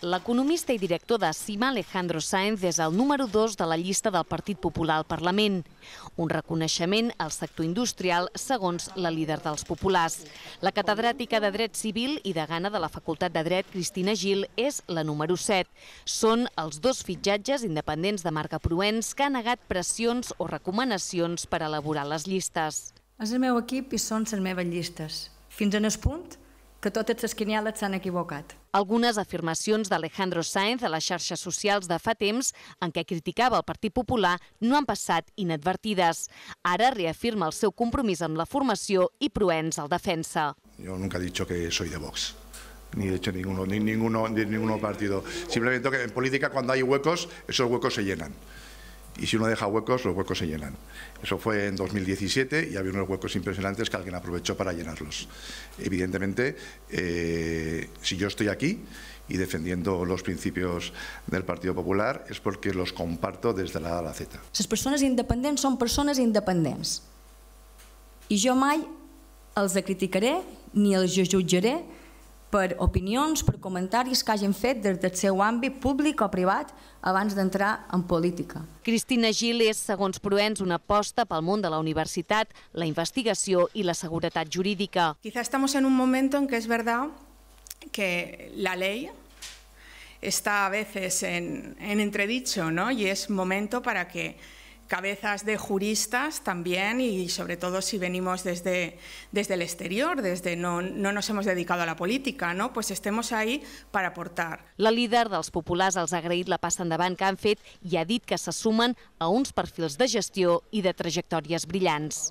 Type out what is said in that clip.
L'economista i director de CIMA, Alejandro Sáenz, és el número 2 de la llista del Partit Popular al Parlament. Un reconeixement al sector industrial, segons la líder dels populars. La catedràtica de Dret Civil i de Gana de la Facultat de Dret, Cristina Gil, és la número 7. Són els dos fitxatges independents de marca Proens que han negat pressions o recomanacions per elaborar les llistes. És el meu equip i són les meves llistes. Fins en el punt que totes les quinyales s'han equivocat. Algunes afirmacions d'Alejandro Sáenz a les xarxes socials de fa temps, en què criticava el Partit Popular, no han passat inadvertides. Ara reafirma el seu compromís amb la formació i Proens el defensa. Jo nunca he dicho que soy de Vox. ni he hecho ninguno, ni ninguno, ni ninguno partido. Simplemente que en política cuando hay huecos, esos huecos se llenan y si uno deja huecos, los huecos se llenan. Eso fue en 2017 y había unos huecos impresionantes que alguien aprovechó para llenarlos. Evidentemente, eh, si yo estoy aquí y defendiendo los principios del Partido Popular es porque los comparto desde la A a la Z. Las persones independents son persones independents Y jo mai els criticaré ni els jutjaré per opinions, per comentaris que hagin fet des del seu àmbit públic o privat abans d'entrar en política. Cristina Gil és, segons Proens, una aposta pel món de la universitat, la investigació i la seguretat jurídica. Quizá estamos en un momento en que es verdad que la ley está a veces en, en entredicho ¿no? y es momento para que cabezas de juristas también y sobre todo si venimos desde, desde el exterior, desde no, no nos hemos dedicado a la política, ¿no? pues estemos ahí para aportar. La líder dels populars els ha agraït la passa endavant que han fet i ha dit que se sumen a uns perfils de gestió i de trajectòries brillants.